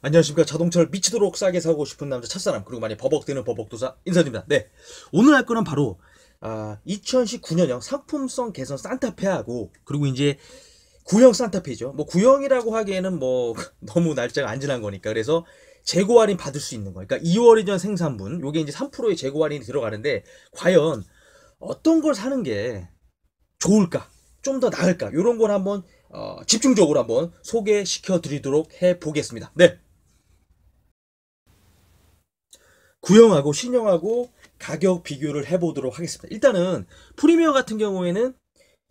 안녕하십니까 자동차를 미치도록 싸게 사고 싶은 남자 첫사람 그리고 많이 버벅대는 버벅도사 인사드립니다네 오늘 할 거는 바로 아, 2019년형 상품성 개선 산타페하고 그리고 이제 구형 산타페죠 뭐 구형이라고 하기에는 뭐 너무 날짜가 안 지난 거니까 그래서 재고 할인 받을 수 있는 거 그러니까 2월 이전 생산분 요게 이제 3%의 재고 할인이 들어가는데 과연 어떤 걸 사는 게 좋을까 좀 더 나을까 요런 걸 한번 어, 집중적으로 한번 소개시켜 드리도록 해 보겠습니다 네 구형하고 신형하고 가격 비교를 해보도록 하겠습니다. 일단은 프리미어 같은 경우에는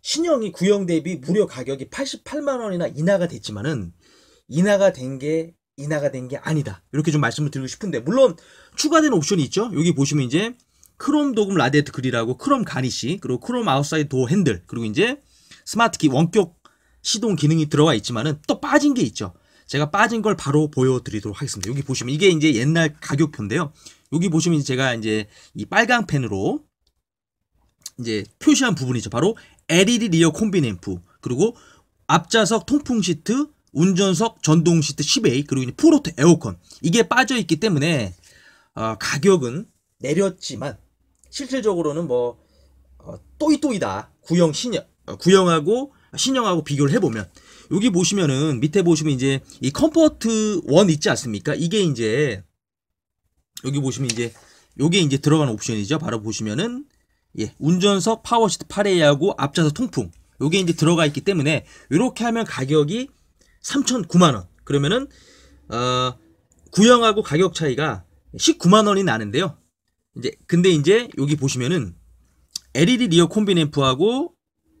신형이 구형 대비 무료 가격이 88만 원이나 인하가 됐지만은 인하가 된 게 인하가 된 게 아니다. 이렇게 좀 말씀을 드리고 싶은데 물론 추가된 옵션이 있죠. 여기 보시면 이제 크롬 도금 라데트 그릴하고 크롬 가니시 그리고 크롬 아웃사이드 도어 핸들 그리고 이제 스마트키 원격 시동 기능이 들어와 있지만은 또 빠진 게 있죠. 제가 빠진 걸 바로 보여드리도록 하겠습니다. 여기 보시면 이게 이제 옛날 가격표인데요. 여기 보시면 제가 이제 이 빨강 펜으로 이제 표시한 부분이죠. 바로 LED 리어 콤비 램프 그리고 앞좌석 통풍 시트, 운전석 전동 시트 10A 그리고 프로트 에어컨 이게 빠져 있기 때문에 어, 가격은 내렸지만 실질적으로는 뭐 어, 또이또이다 구형 신형 어, 구형하고 신형하고 비교를 해보면 여기 보시면은 밑에 보시면 이제 이 컴포트 1 있지 않습니까? 이게 이제 여기 보시면 이제 요게 이제 들어간 옵션이죠. 바로 보시면은 예, 운전석 파워시트 8 a 하고 앞좌석 통풍. 요게 이제 들어가 있기 때문에 이렇게 하면 가격이 3 9 0 0만 원. 그러면은 어, 구형하고 가격 차이가 19만 원이 나는데요. 이제 근데 이제 여기 보시면은 LED 리어 콤비램프하고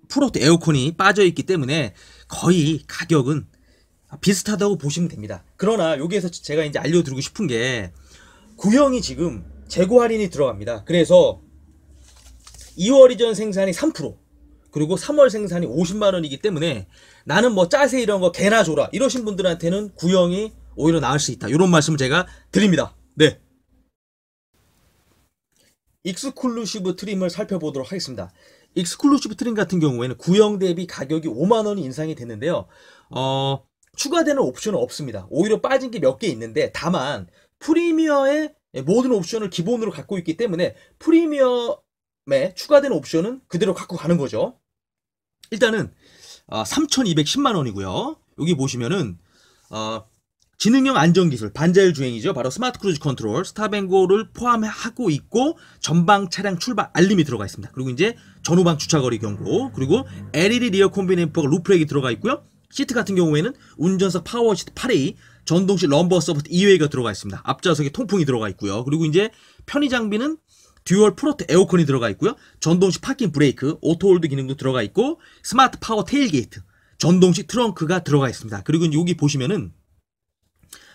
프로트 에어컨이 빠져 있기 때문에 거의 가격은 비슷하다고 보시면 됩니다. 그러나 여기에서 제가 이제 알려드리고 싶은 게 구형이 지금 재고 할인이 들어갑니다. 그래서 2월 이전 생산이 3% 그리고 3월 생산이 50만 원이기 때문에 나는 뭐 짜세 이런 거 개나 줘라 이러신 분들한테는 구형이 오히려 나을 수 있다. 이런 말씀을 제가 드립니다. 네. 익스클루시브 트림을 살펴보도록 하겠습니다. 익스클루시브 트림 같은 경우에는 구형 대비 가격이 5만 원 인상이 됐는데요. 어, 추가되는 옵션은 없습니다. 오히려 빠진 게 몇 개 있는데 다만 프리미어의 예, 모든 옵션을 기본으로 갖고 있기 때문에 프리미엄에 추가된 옵션은 그대로 갖고 가는 거죠. 일단은 3,210만 아, 원이고요. 여기 보시면은 어, 지능형 안전기술, 반자율 주행이죠. 바로 스마트 크루즈 컨트롤, 스타뱅고를 포함하고 있고 전방 차량 출발 알림이 들어가 있습니다. 그리고 이제 전후방 주차거리 경고, 그리고 LED 리어 콤비 램프가 루프렉이 들어가 있고요. 시트 같은 경우에는 운전석 파워 시트 8A, 전동식 럼버 서포트 2회가 들어가 있습니다. 앞좌석에 통풍이 들어가 있고요. 그리고 이제 편의 장비는 듀얼 프로트 에어컨이 들어가 있고요. 전동식 파킹 브레이크, 오토홀드 기능도 들어가 있고 스마트 파워 테일게이트, 전동식 트렁크가 들어가 있습니다. 그리고 여기 보시면은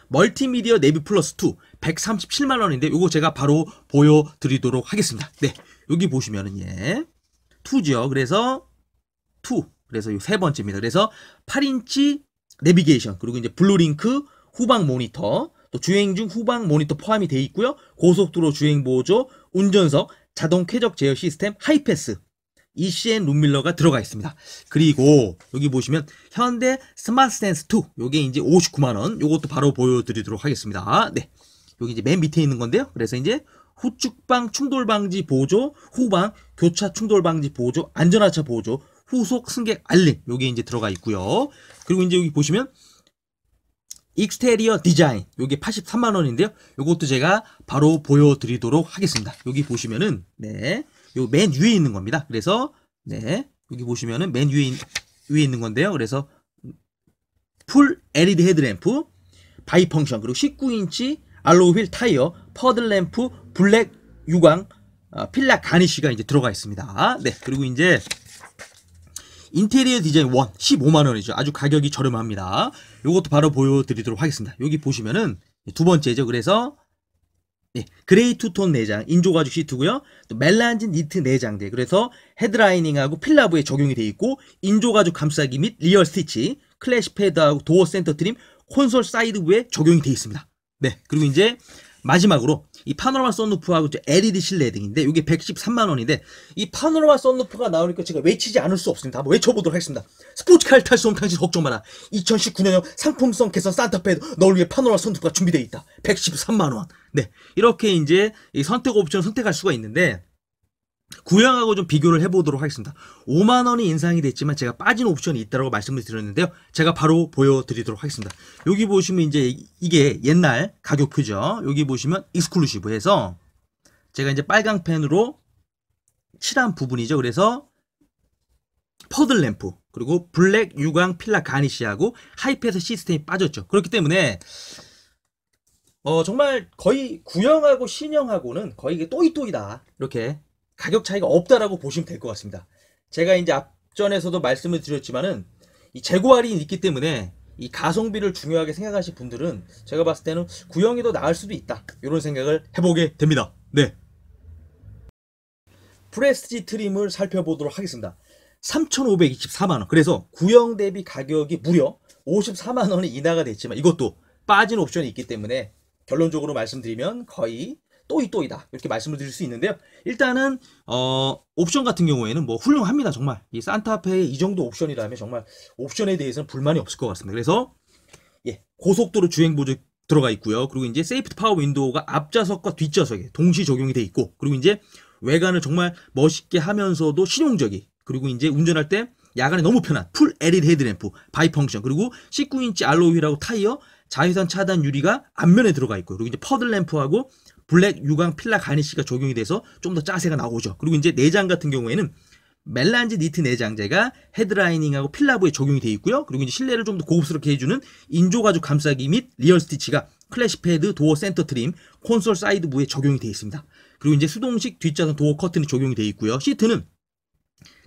멀티미디어 내비 플러스 2 137만 원인데 이거 제가 바로 보여 드리도록 하겠습니다. 네. 여기 보시면은 예. 2죠. 그래서 2. 그래서 이세 번째입니다. 그래서 8인치 내비게이션 그리고 이제 블루링크 후방 모니터, 또 주행 중 후방 모니터 포함이 되어 있고요. 고속도로 주행 보조, 운전석, 자동 쾌적 제어 시스템, 하이패스, ECN 룸밀러가 들어가 있습니다. 그리고 여기 보시면 현대 스마트 센스 2 이게 이제 59만 원. 이것도 바로 보여드리도록 하겠습니다. 네, 여기 이제 맨 밑에 있는 건데요. 그래서 이제 후축방 충돌 방지 보조, 후방 교차 충돌 방지 보조, 안전하차 보조, 후속 승객 알림 요게 이제 들어가 있고요. 그리고 이제 여기 보시면 익스테리어 디자인 여기 83만 원인데요. 이것도 제가 바로 보여드리도록 하겠습니다. 여기 보시면은 네, 요 맨 위에 있는 겁니다. 그래서 네, 여기 보시면은 맨 위에 위에 있는 건데요. 그래서 풀 LED 헤드램프, 바이펑션 그리고 19인치 알로휠 우 타이어, 퍼들램프, 블랙 유광, 아, 필라 가니쉬가 이제 들어가 있습니다. 네, 그리고 이제 인테리어 디자인 1 15만원이죠. 아주 가격이 저렴합니다. 이것도 바로 보여드리도록 하겠습니다. 여기 보시면은 두 번째죠. 그래서 예, 그레이 투톤 내장, 인조가죽 시트고요. 또 멜란진 니트 내장대. 그래서 헤드라이닝하고 필라브에 적용이 되어 있고 인조가죽 감싸기 및 리얼 스티치, 클래시 패드하고 도어 센터 트림, 콘솔 사이드부에 적용이 되어 있습니다. 네, 그리고 이제 마지막으로 이 파노라마 썬루프하고 LED 실내 등인데 이게 113만 원인데 이 파노라마 썬루프가 나오니까 제가 외치지 않을 수 없습니다. 한번 외쳐보도록 하겠습니다. 스포츠카를 탈수없 당신 걱정 마라. 2019년형 상품성 개선 산타페에도 널 위해 파노라마 썬루프가 준비되어 있다. 113만 원. 네 이렇게 이제 선택 옵션 을 선택할 수가 있는데 구형하고 좀 비교를 해보도록 하겠습니다. 5만 원이 인상이 됐지만 제가 빠진 옵션이 있다고 말씀을 드렸는데요. 제가 바로 보여드리도록 하겠습니다. 여기 보시면 이제 이게 옛날 가격표죠. 여기 보시면 익스클루시브해서 제가 이제 빨강 펜으로 칠한 부분이죠. 그래서 퍼들 램프 그리고 블랙 유광 필라 가니시하고 하이패스 시스템이 빠졌죠. 그렇기 때문에 어 정말 거의 구형하고 신형하고는 거의 또이또이다 이렇게 가격 차이가 없다라고 보시면 될 것 같습니다. 제가 이제 앞전에서도 말씀을 드렸지만은 이 재고 할인이 있기 때문에 이 가성비를 중요하게 생각하실 분들은 제가 봤을 때는 구형이 더 나을 수도 있다. 이런 생각을 해보게 됩니다. 네. 프레스티 트림을 살펴보도록 하겠습니다. 3,524만원. 그래서 구형 대비 가격이 무려 54만원이 인하가 됐지만 이것도 빠진 옵션이 있기 때문에 결론적으로 말씀드리면 거의 또이 또이다 이렇게 말씀을 드릴 수 있는데요. 일단은 어, 옵션 같은 경우에는 뭐 훌륭합니다 정말 이 산타페의 이 정도 옵션이라면 정말 옵션에 대해서는 불만이 없을 것 같습니다. 그래서 예, 고속도로 주행 보조 들어가 있고요. 그리고 이제 세이프트 파워 윈도우가 앞좌석과 뒷좌석에 동시 적용이 돼 있고 그리고 이제 외관을 정말 멋있게 하면서도 실용적이 그리고 이제 운전할 때 야간에 너무 편한 풀 LED 헤드램프 바이펑션 그리고 19인치 알로이 휠하고 타이어 자외선 차단 유리가 앞면에 들어가 있고 그리고 이제 퍼들 램프하고 블랙 유광 필라 가니쉬가 적용이 돼서 좀 더 짜세가 나오죠. 그리고 이제 내장 같은 경우에는 멜란지 니트 내장재가 헤드라이닝하고 필라부에 적용이 되어 있고요. 그리고 이제 실내를 좀 더 고급스럽게 해주는 인조가죽 감싸기 및 리얼 스티치가 클래시 패드, 도어 센터 트림, 콘솔 사이드 부에 적용이 되어 있습니다. 그리고 이제 수동식 뒷좌석 도어 커튼이 적용이 되어 있고요. 시트는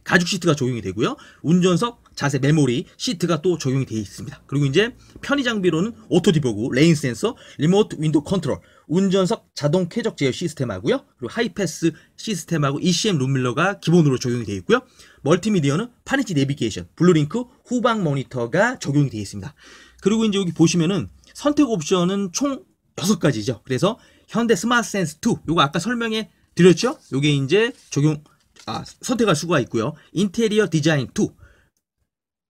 가죽 시트가 적용이 되고요. 운전석 자세 메모리 시트가 또 적용이 되어 있습니다. 그리고 이제 편의 장비로는 오토 디버그, 레인 센서, 리모트 윈도 컨트롤, 운전석 자동 쾌적 제어 시스템하고요. 그리고 하이패스 시스템하고 ECM 룸밀러가 기본으로 적용이 되어 있고요. 멀티미디어는 파니치 내비게이션, 블루링크, 후방 모니터가 적용이 되어 있습니다. 그리고 이제 여기 보시면은 선택 옵션은 총 6가지죠. 그래서 현대 스마트 센스 2, 요거 아까 설명해 드렸죠? 요게 이제 적용 아, 선택할 수가 있고요. 인테리어 디자인 2.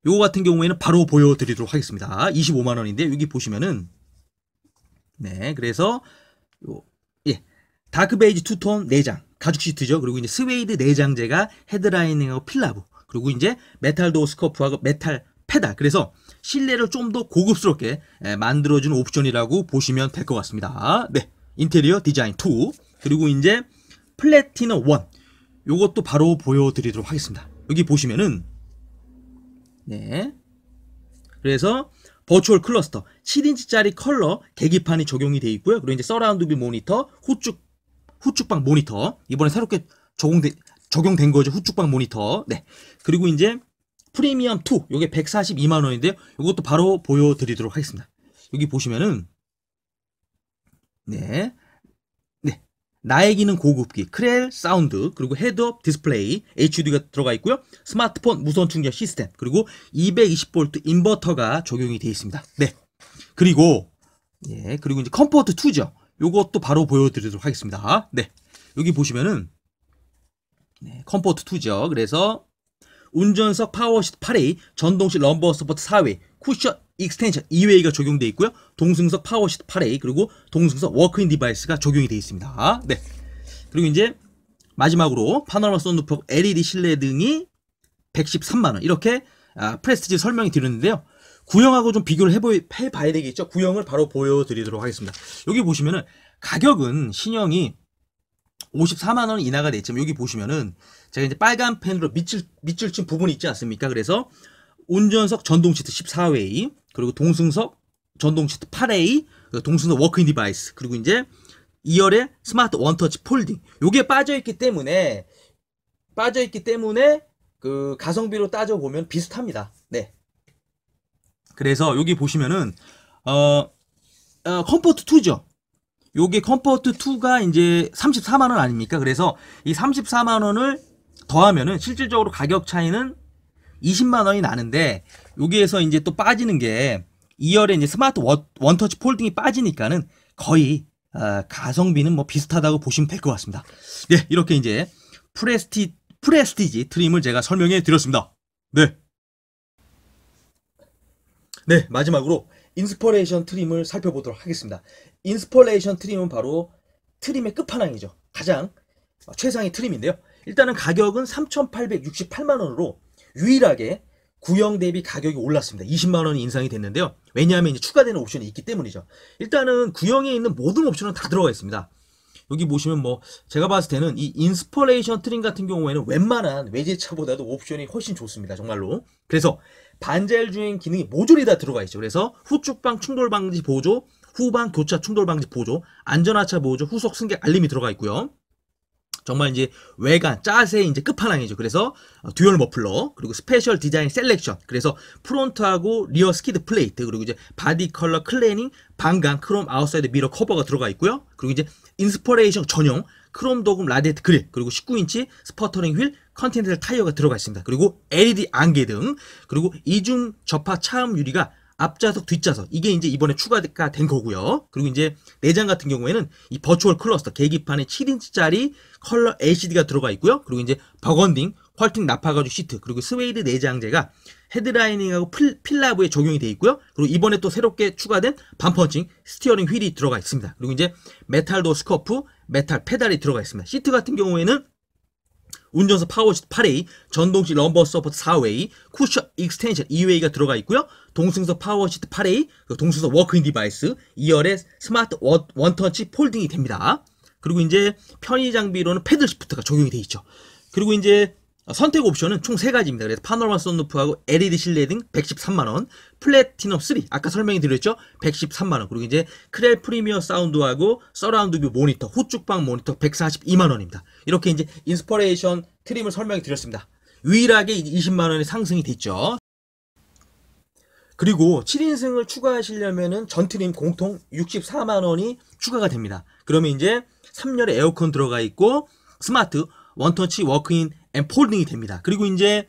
요거 같은 경우에는 바로 보여드리도록 하겠습니다. 25만원인데 여기 보시면은 네 그래서 요, 예 다크베이지 투톤 내장 네 가죽 시트죠. 그리고 이제 스웨이드 내장제가 네 헤드라이닝하고 필라부 그리고 이제 메탈 도어 스커프하고 메탈 페달 그래서 실내를 좀 더 고급스럽게 예, 만들어준 옵션이라고 보시면 될 것 같습니다. 네 인테리어 디자인 2 그리고 이제 플래티너 1 요것도 바로 보여드리도록 하겠습니다. 여기 보시면은 네. 그래서 버추얼 클러스터 7인치짜리 컬러 계기판이 적용이 되어 있고요. 그리고 이제 서라운드뷰 모니터, 후축 후축방 모니터 이번에 새롭게 적용된 적용된 거죠. 후축방 모니터. 네. 그리고 이제 프리미엄 2 요게 142만 원인데요. 요것도 바로 보여 드리도록 하겠습니다. 여기 보시면은 네. 나의 기능 고급기, 크렐 사운드, 그리고 헤드업 디스플레이, HUD가 들어가 있고요. 스마트폰 무선 충전 시스템, 그리고 220V 인버터가 적용이 되어 있습니다. 네. 그리고 예, 그리고 이제 컴포트 2죠. 요것도 바로 보여드리도록 하겠습니다. 네. 여기 보시면은 네, 컴포트 2죠. 그래서 운전석 파워시트 8A, 전동식 럼버 서포트 4회, 쿠션 익스텐션 2웨이가 적용되어 있고요. 동승석 파워시트 8A 그리고 동승석 워크인 디바이스가 적용이 되어 있습니다. 네. 그리고 이제 마지막으로 파노라마 썬루프 LED 실내 등이 113만 원 이렇게 아, 프레스티지 설명이 드렸는데요. 구형하고 좀 비교를 해보, 해봐야 되겠죠. 구형을 바로 보여드리도록 하겠습니다. 여기 보시면은 가격은 신형이 54만 원이하가 됐지만 여기 보시면은 제가 이제 빨간 펜으로 밑줄 밑줄 친 부분이 있지 않습니까? 그래서 운전석 전동 시트 14웨이, 그리고 동승석 전동 시트 8A, 동승석 워크인 디바이스, 그리고 이제 2열의 스마트 원터치 폴딩. 요게 빠져있기 때문에, 빠져있기 때문에, 그, 가성비로 따져보면 비슷합니다. 네. 그래서 여기 보시면은, 어, 어 컴포트 2죠. 요게 컴포트 2가 이제 34만원 아닙니까? 그래서 이 34만원을 더하면은 실질적으로 가격 차이는 20만 원이 나는데 여기에서 이제 또 빠지는 게 2열에 이제 스마트 원, 터치 폴딩이 빠지니까는 거의 어, 가성비는 뭐 비슷하다고 보시면 될 것 같습니다. 네, 이렇게 이제 프레스티 프레스티지 트림을 제가 설명해 드렸습니다. 네. 네, 마지막으로 인스퍼레이션 트림을 살펴보도록 하겠습니다. 인스퍼레이션 트림은 바로 트림의 끝판왕이죠. 가장 최상의 트림인데요. 일단은 가격은 3,868만 원으로 유일하게 구형 대비 가격이 올랐습니다. 20만 원이 인상이 됐는데요. 왜냐하면 이제 추가되는 옵션이 있기 때문이죠. 일단은 구형에 있는 모든 옵션은 다 들어가 있습니다. 여기 보시면 뭐 제가 봤을 때는 이 인스퍼레이션 트림 같은 경우에는 웬만한 외제차보다도 옵션이 훨씬 좋습니다. 정말로. 그래서 반자율 주행 기능이 모조리 다 들어가 있죠. 그래서 후축방 충돌 방지 보조, 후방 교차 충돌 방지 보조, 안전하차 보조, 후속 승객 알림이 들어가 있고요. 정말 이제 외관, 짜세의 이제 끝판왕이죠. 그래서 어, 듀얼 머플러, 그리고 스페셜 디자인 셀렉션, 그래서 프론트하고 리어 스키드 플레이트, 그리고 이제 바디 컬러 클래닝, 방광, 크롬 아웃사이드 미러 커버가 들어가 있고요. 그리고 이제 인스퍼레이션 전용 크롬 도금 라데트 디 그릴, 그리고 19인치 스퍼터링 휠, 컨티넨탈 타이어가 들어가 있습니다. 그리고 LED 안개 등, 그리고 이중 접합 차음 유리가 앞좌석, 뒷좌석 이게 이제 이번에 추가가 된 거고요. 그리고 이제 내장 같은 경우에는 이 버추얼 클러스터 계기판에 7인치짜리 컬러 LCD가 들어가 있고요. 그리고 이제 버건딩, 퀄팅 나파가죽 시트, 그리고 스웨이드 내장재가 헤드라이닝하고 필, 라브에 적용이 되어 있고요. 그리고 이번에 또 새롭게 추가된 반펀칭 스티어링 휠이 들어가 있습니다. 그리고 이제 메탈도 스커프, 메탈 페달이 들어가 있습니다. 시트 같은 경우에는 운전석 파워시트 8A, 전동식 럼버 서포트 4웨이, 쿠션 익스텐션 2웨이가 들어가 있고요. 동승석 파워시트 8A, 그 동승석 워크인 디바이스, 2열의 스마트 원턴치 폴딩이 됩니다. 그리고 이제 편의 장비로는 패들 시프트가 적용이 돼 있죠. 그리고 이제 선택 옵션은 총 세가지입니다 그래서 파노라마 선루프하고 LED 실내 등 113만원, 플래티넘 3, 아까 설명이 드렸죠? 113만원, 그리고 이제 크렐 프리미어 사운드하고 서라운드 뷰 모니터, 후축방 모니터 142만원입니다. 이렇게 이제 인스퍼레이션 트림을 설명해 드렸습니다. 유일하게 20만원의 상승이 됐죠. 그리고 7인승을 추가하시려면은 전트림 공통 64만원이 추가가 됩니다. 그러면 이제 3열에 에어컨 들어가 있고 스마트 원터치 워크인 앤 폴딩이 됩니다. 그리고 이제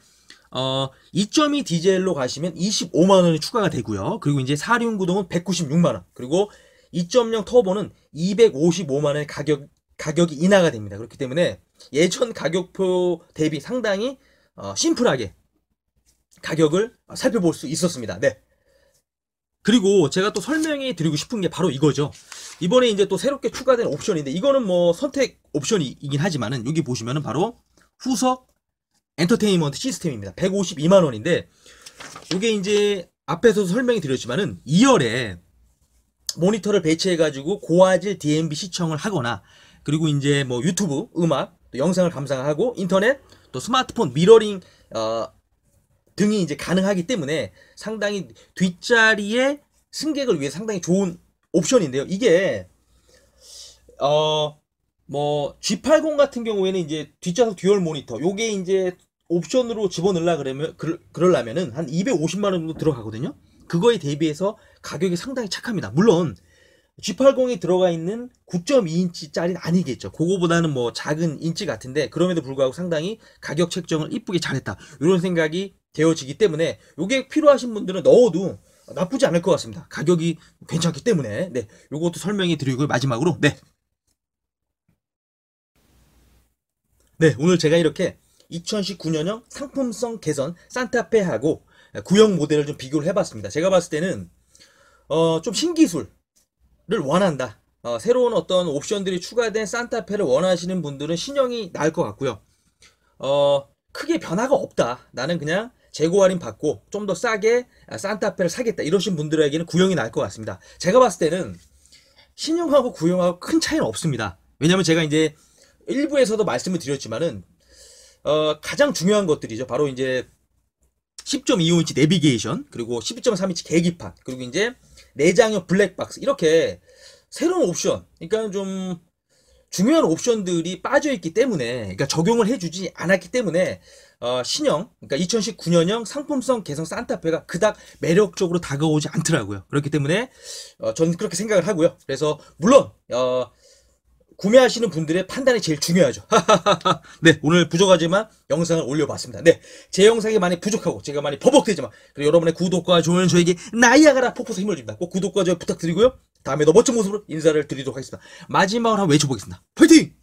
어, 2.2 디젤로 가시면 25만 원이 추가가 되고요. 그리고 이제 4륜 구동은 196만 원. 그리고 2.0 터보는 255만 원의 가격 가격이 인하가 됩니다. 그렇기 때문에 예전 가격표 대비 상당히 어, 심플하게 가격을 살펴볼 수 있었습니다. 네. 그리고 제가 또 설명해 드리고 싶은 게 바로 이거죠. 이번에 이제 또 새롭게 추가된 옵션인데 이거는 뭐 선택 옵션이긴 하지만은 여기 보시면은 바로 후석 엔터테인먼트 시스템입니다. 152만 원인데 이게 이제 앞에서 설명해 드렸지만은 2열에 모니터를 배치해 가지고 고화질 DMB 시청을 하거나 그리고 이제 뭐 유튜브 음악 영상을 감상하고 인터넷 또 스마트폰 미러링 어, 등이 이제 가능하기 때문에 상당히 뒷자리에 승객을 위해 상당히 좋은 옵션인데요. 이게 어 뭐 G80 같은 경우에는 이제 뒷좌석 듀얼 모니터 요게 이제 옵션으로 집어넣으려 그러면 그, 그러려면은 한 250만 원 정도 들어가거든요. 그거에 대비해서 가격이 상당히 착합니다. 물론 G80이 들어가 있는 9.2인치짜리는 아니겠죠. 그거보다는 뭐 작은 인치 같은데 그럼에도 불구하고 상당히 가격 책정을 이쁘게 잘했다. 이런 생각이 되어지기 때문에 이게 필요하신 분들은 넣어도 나쁘지 않을 것 같습니다. 가격이 괜찮기 때문에 네 요것도 설명해 드리고 마지막으로 네. 네 오늘 제가 이렇게 2019년형 상품성 개선 산타페하고 구형 모델을 좀 비교를 해봤습니다. 제가 봤을 때는 어, 좀 신기술을 원한다. 어, 새로운 어떤 옵션들이 추가된 산타페를 원하시는 분들은 신형이 나을 것 같고요. 어, 크게 변화가 없다. 나는 그냥 재고 할인 받고 좀 더 싸게 아, 산타페를 사겠다 이러신 분들에게는 구형이 나을 것 같습니다. 제가 봤을 때는 신형하고 구형하고 큰 차이는 없습니다. 왜냐면 제가 이제 일부에서도 말씀을 드렸지만은 어, 가장 중요한 것들이죠. 바로 이제 10.25인치 내비게이션 그리고 12.3인치 계기판 그리고 이제 내장형 블랙박스 이렇게 새로운 옵션 그러니까 좀 중요한 옵션들이 빠져있기 때문에 그러니까 적용을 해주지 않았기 때문에 어, 신형 그러니까 2019년형 상품성 개성 산타페가 그닥 매력적으로 다가오지 않더라고요. 그렇기 때문에 어, 저는 그렇게 생각을 하고요. 그래서 물론 어, 구매하시는 분들의 판단이 제일 중요하죠. 네, 오늘 부족하지만 영상을 올려봤습니다. 네, 제 영상이 많이 부족하고 제가 많이 버벅대지만 그리고 여러분의 구독과 좋아요는 저에게 나이아가라 폭포에서 힘을 줍니다. 꼭 구독과 좋아요 부탁드리고요. 다음에 더 멋진 모습으로 인사를 드리도록 하겠습니다. 마지막으로 한번 외쳐보겠습니다. 파이팅!